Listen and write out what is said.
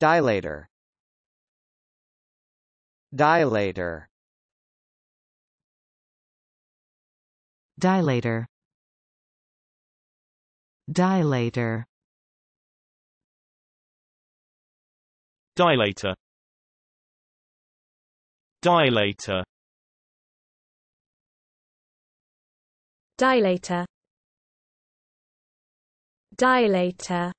dilator dilator dilator dilator dilator dilator dilator dilator